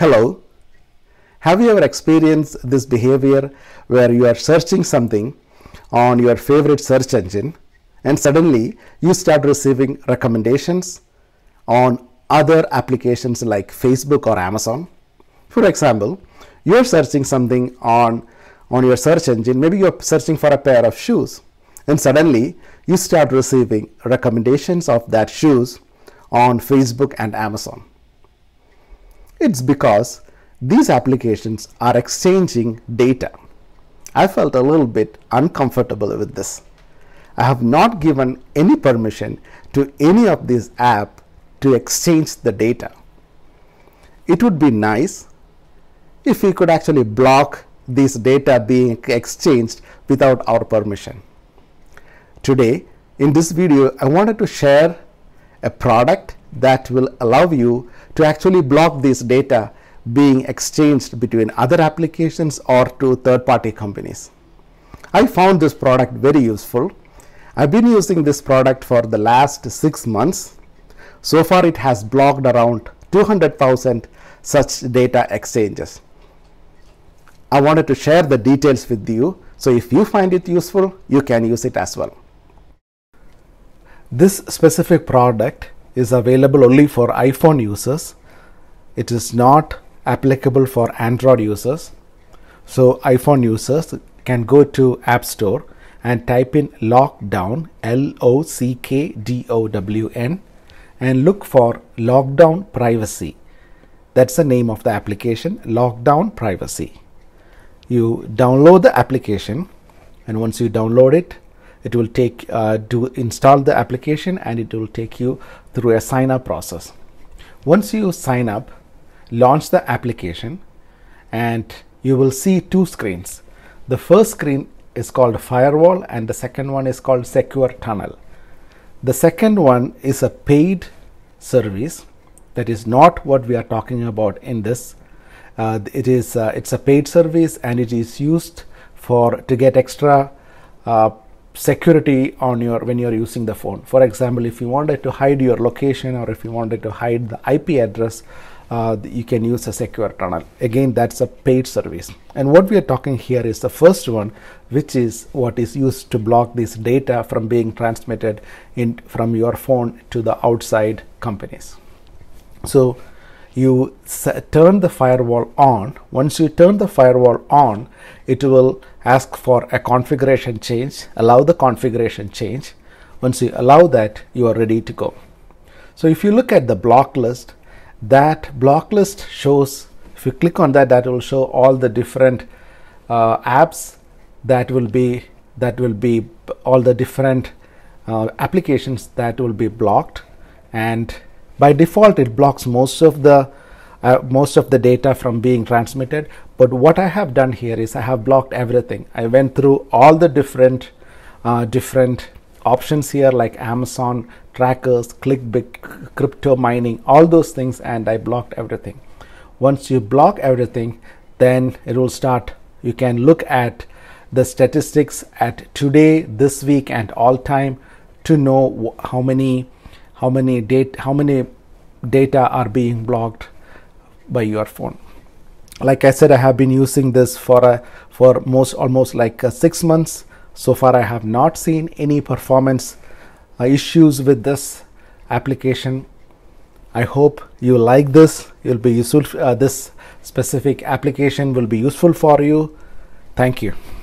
Hello. Have you ever experienced this behavior where you are searching something on your favorite search engine and suddenly you start receiving recommendations on other applications like Facebook or Amazon? For example, you're searching something on, on your search engine, maybe you're searching for a pair of shoes and suddenly you start receiving recommendations of that shoes on Facebook and Amazon. It's because these applications are exchanging data. I felt a little bit uncomfortable with this. I have not given any permission to any of these app to exchange the data. It would be nice if we could actually block this data being exchanged without our permission. Today, in this video, I wanted to share a product that will allow you to actually block this data being exchanged between other applications or to third party companies. I found this product very useful. I've been using this product for the last six months. So far it has blocked around 200,000 such data exchanges. I wanted to share the details with you. So if you find it useful, you can use it as well. This specific product is available only for iPhone users. It is not applicable for Android users. So iPhone users can go to App Store and type in lockdown l-o-c-k-d-o-w-n and look for lockdown privacy that's the name of the application lockdown privacy you download the application and once you download it it will take uh, to install the application and it will take you through a sign up process once you sign up launch the application and you will see two screens the first screen is called firewall and the second one is called secure tunnel the second one is a paid service that is not what we are talking about in this uh, it is uh, it's a paid service and it is used for to get extra uh, security on your when you're using the phone for example if you wanted to hide your location or if you wanted to hide the ip address uh, you can use a secure tunnel again that's a paid service and what we are talking here is the first one which is what is used to block this data from being transmitted in from your phone to the outside companies so you turn the firewall on. Once you turn the firewall on, it will ask for a configuration change, allow the configuration change. Once you allow that, you are ready to go. So if you look at the block list, that block list shows, if you click on that, that will show all the different uh, apps that will be, that will be all the different uh, applications that will be blocked and by default, it blocks most of the uh, most of the data from being transmitted. But what I have done here is I have blocked everything. I went through all the different uh, different options here like Amazon trackers, clickbait, crypto mining, all those things, and I blocked everything. Once you block everything, then it will start. You can look at the statistics at today, this week, and all time to know how many how many date how many data are being blocked by your phone like i said i have been using this for a uh, for most almost like uh, six months so far i have not seen any performance uh, issues with this application i hope you like this you'll be useful uh, this specific application will be useful for you thank you